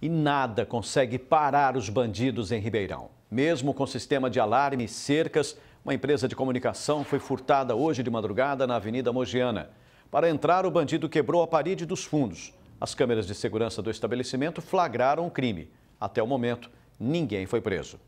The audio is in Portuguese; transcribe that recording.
E nada consegue parar os bandidos em Ribeirão. Mesmo com sistema de alarme e cercas, uma empresa de comunicação foi furtada hoje de madrugada na Avenida Mogiana. Para entrar, o bandido quebrou a parede dos fundos. As câmeras de segurança do estabelecimento flagraram o crime. Até o momento, ninguém foi preso.